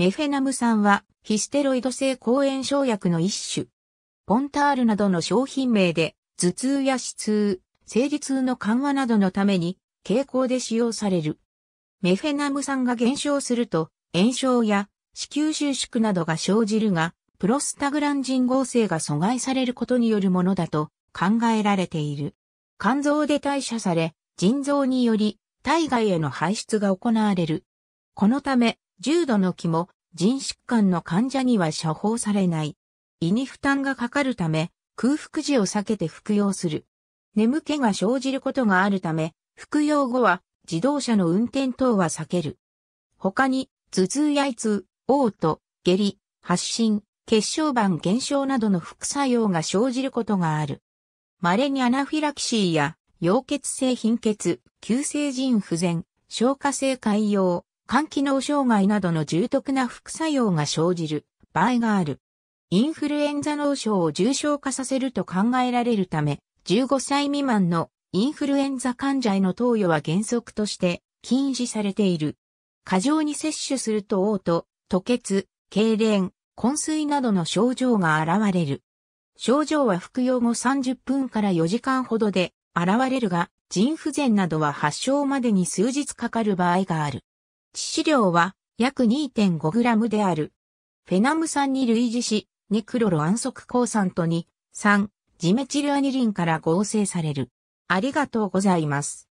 メフェナム酸はヒステロイド性抗炎症薬の一種。ポンタールなどの商品名で頭痛や死痛、生理痛の緩和などのために傾向で使用される。メフェナム酸が減少すると炎症や子宮収縮などが生じるが、プロスタグランジン合成が阻害されることによるものだと考えられている。肝臓で代謝され、腎臓により体外への排出が行われる。このため、重度の気も腎疾患の患者には処方されない。胃に負担がかかるため、空腹時を避けて服用する。眠気が生じることがあるため、服用後は自動車の運転等は避ける。他に、頭痛や胃痛、嘔吐、下痢、発疹、血小板減少などの副作用が生じることがある。稀にアナフィラキシーや、溶血性貧血、急性腎不全、消化性潰瘍、肝機能障害などの重篤な副作用が生じる場合がある。インフルエンザ脳症を重症化させると考えられるため、15歳未満のインフルエンザ患者への投与は原則として禁止されている。過剰に摂取すると嘔吐、吐血、痙攣、昏睡などの症状が現れる。症状は服用後30分から4時間ほどで現れるが、腎不全などは発症までに数日かかる場合がある。致死量は約 2.5g である。フェナム酸に類似し、ニクロロ安息抗酸と2、3、ジメチルアニリンから合成される。ありがとうございます。